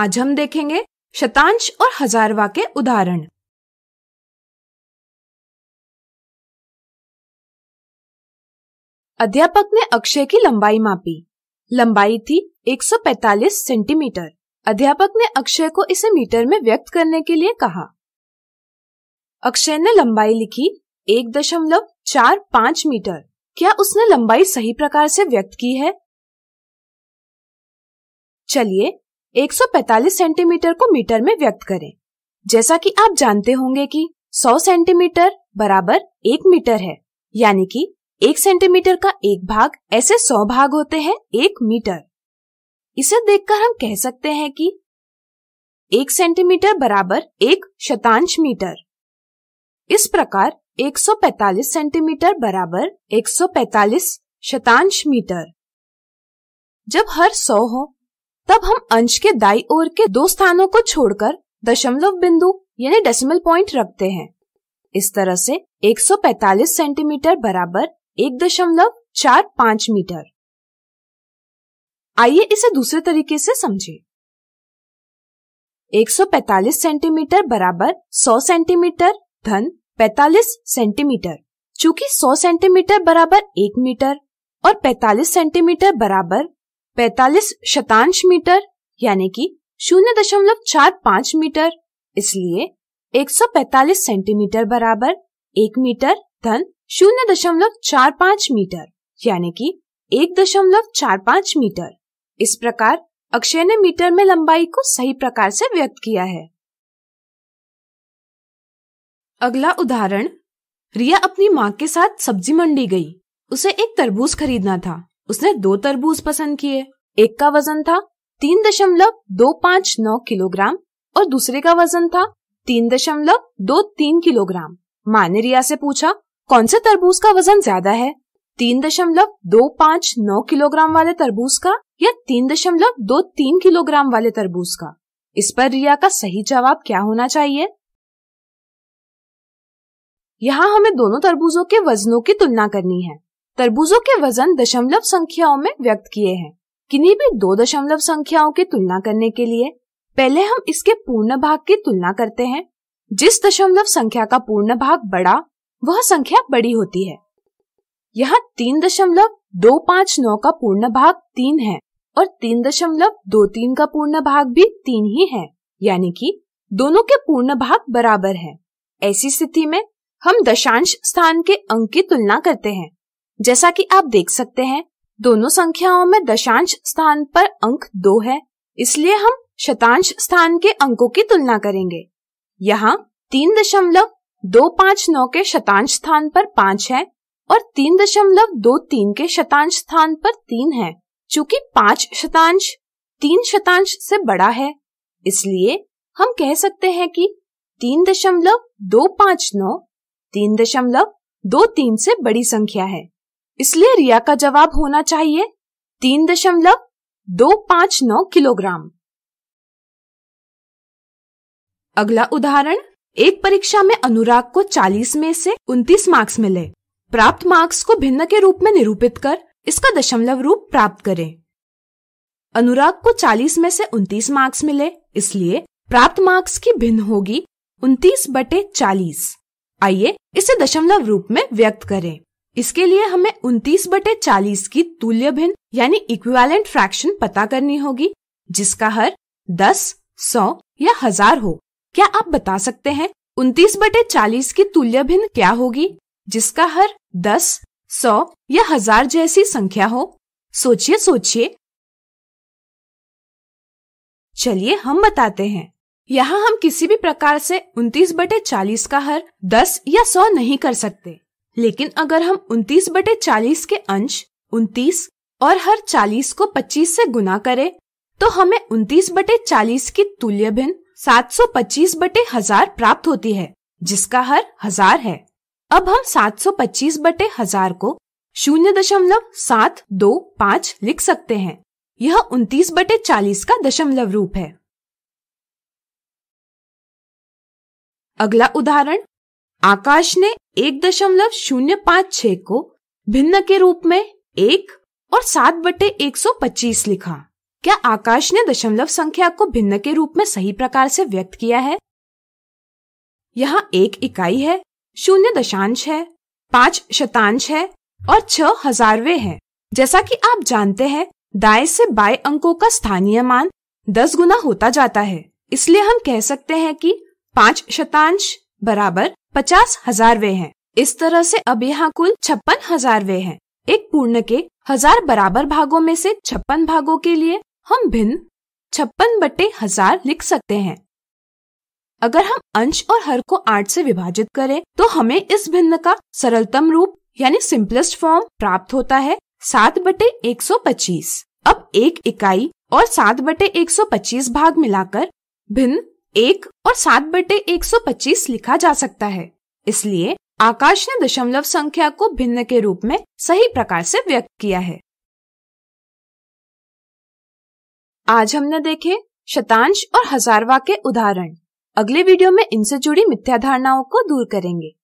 आज हम देखेंगे शतांश और हजारवा के उदाहरण अध्यापक ने अक्षय की लंबाई मापी लंबाई थी 145 सेंटीमीटर अध्यापक ने अक्षय को इसे मीटर में व्यक्त करने के लिए कहा अक्षय ने लंबाई लिखी एक दशमलव चार पांच मीटर क्या उसने लंबाई सही प्रकार से व्यक्त की है चलिए 145 सेंटीमीटर को मीटर में व्यक्त करें जैसा कि आप जानते होंगे कि 100 सेंटीमीटर बराबर एक मीटर है यानी कि एक सेंटीमीटर का एक भाग ऐसे 100 भाग होते हैं एक मीटर इसे देखकर हम कह सकते हैं कि एक सेंटीमीटर बराबर एक शतांश मीटर इस प्रकार 145 सेंटीमीटर बराबर 145 शतांश मीटर जब हर 100 हो तब हम अंश के दाई ओर के दो स्थानों को छोड़कर दशमलव बिंदु यानी डेसिमल पॉइंट रखते हैं इस तरह से 145 सेंटीमीटर बराबर एक दशमलव चार पाँच मीटर आइए इसे दूसरे तरीके से समझें। 145 सेंटीमीटर बराबर 100 सेंटीमीटर धन 45 सेंटीमीटर चूंकि 100 सेंटीमीटर बराबर एक मीटर और 45 सेंटीमीटर बराबर पैतालीस शतांश मीटर यानी कि शून्य दशमलव चार पाँच मीटर इसलिए 145 सेंटीमीटर बराबर एक मीटर धन शून्य दशमलव चार पाँच मीटर यानी कि एक दशमलव चार पाँच मीटर इस प्रकार अक्षय ने मीटर में लंबाई को सही प्रकार से व्यक्त किया है अगला उदाहरण रिया अपनी माँ के साथ सब्जी मंडी गई उसे एक तरबूज खरीदना था उसने दो तरबूज पसंद किए एक का वजन था तीन दशमलव दो पाँच नौ किलोग्राम और दूसरे का वजन था तीन दशमलव दो तीन किलोग्राम माँ ने रिया से पूछा कौन से तरबूज का वजन ज्यादा है तीन दशमलव दो पाँच नौ किलोग्राम वाले तरबूज का या तीन दशमलव दो तीन किलोग्राम वाले तरबूज का इस पर रिया का सही जवाब क्या होना चाहिए यहाँ हमें दोनों तरबूजों के वजनों की तुलना करनी है तरबूजों के वजन दशमलव संख्याओं में व्यक्त किए हैं किन्हीं भी दो दशमलव संख्याओं की तुलना करने के लिए पहले हम इसके पूर्ण भाग की तुलना करते हैं जिस दशमलव संख्या का पूर्ण भाग बड़ा वह संख्या बड़ी होती है यहाँ तीन दशमलव दो पाँच नौ का पूर्ण भाग तीन है और तीन दशमलव दो तीन का पूर्ण भाग भी तीन ही है यानी कि दोनों के पूर्ण भाग बराबर हैं। ऐसी स्थिति में हम दशांश स्थान के अंक की तुलना करते हैं जैसा कि आप देख सकते हैं दोनों संख्याओं में दशांश स्थान पर अंक दो है इसलिए हम शतांश स्थान के अंकों की तुलना करेंगे यहाँ तीन दशमलव दो पाँच नौ के शतांश स्थान पर पाँच है और तीन दशमलव दो तीन के शतांश स्थान पर तीन है चूंकि पाँच शतांश तीन शतांश से बड़ा है इसलिए हम कह सकते हैं कि तीन दशमलव दो पाँच नौ तीन दशमलव दो तीन से बड़ी संख्या है इसलिए रिया का जवाब होना चाहिए तीन दशमलव दो पांच नौ किलोग्राम अगला उदाहरण एक परीक्षा में अनुराग को 40 में से 29 मार्क्स मिले प्राप्त मार्क्स को भिन्न के रूप में निरूपित कर इसका दशमलव रूप प्राप्त करें अनुराग को 40 में से 29 मार्क्स मिले इसलिए प्राप्त मार्क्स की भिन्न होगी 29 बटे 40 आइए इसे दशमलव रूप में व्यक्त करें इसके लिए हमें उनतीस बटे चालीस की तुल्य भिन्न यानी इक्विवेलेंट फ्रैक्शन पता करनी होगी जिसका हर दस सौ या हजार हो क्या आप बता सकते हैं उनतीस बटे चालीस की तुल्य भिन्न क्या होगी जिसका हर दस सौ या हजार जैसी संख्या हो सोचिए सोचिए चलिए हम बताते हैं यहाँ हम किसी भी प्रकार से उनतीस बटे चालीस का हर दस या सौ नहीं कर सकते लेकिन अगर हम उनतीस बटे चालीस के अंश उनतीस और हर चालीस को पच्चीस से गुना करें तो हमें उनतीस बटे चालीस की तुल्य भिन्न सात सौ पच्चीस बटे हजार प्राप्त होती है जिसका हर हजार है अब हम सात सौ पच्चीस बटे हजार को शून्य दशमलव सात दो पाँच लिख सकते हैं यह उनतीस बटे चालीस का दशमलव रूप है अगला उदाहरण आकाश ने एक दशमलव शून्य पाँच छ को भिन्न के रूप में एक और सात बटे एक सौ पच्चीस लिखा क्या आकाश ने दशमलव संख्या को भिन्न के रूप में सही प्रकार से व्यक्त किया है यहाँ एक इकाई है शून्य दशांश है पांच शतांश है और छह हजारवे है जैसा कि आप जानते हैं दाएं से बाएं अंकों का स्थानीय मान दस गुना होता जाता है इसलिए हम कह सकते हैं कि पांच शतांश बराबर पचास हजार वे है इस तरह से अब यहाँ कुल छप्पन हजार वे है एक पूर्ण के हजार बराबर भागों में से छप्पन भागों के लिए हम भिन्न छप्पन बटे हजार लिख सकते हैं अगर हम अंश और हर को आठ से विभाजित करें तो हमें इस भिन्न का सरलतम रूप यानी सिंपलेस्ट फॉर्म प्राप्त होता है सात बटे एक सौ पच्चीस अब एक इकाई और सात बटे एक सौ पच्चीस भाग मिलाकर भिन्न एक और सात बटे एक सौ पच्चीस लिखा जा सकता है इसलिए आकाश ने दशमलव संख्या को भिन्न के रूप में सही प्रकार से व्यक्त किया है आज हमने देखे शतांश और हजारवा के उदाहरण अगले वीडियो में इनसे जुड़ी मिथ्या धारणाओं को दूर करेंगे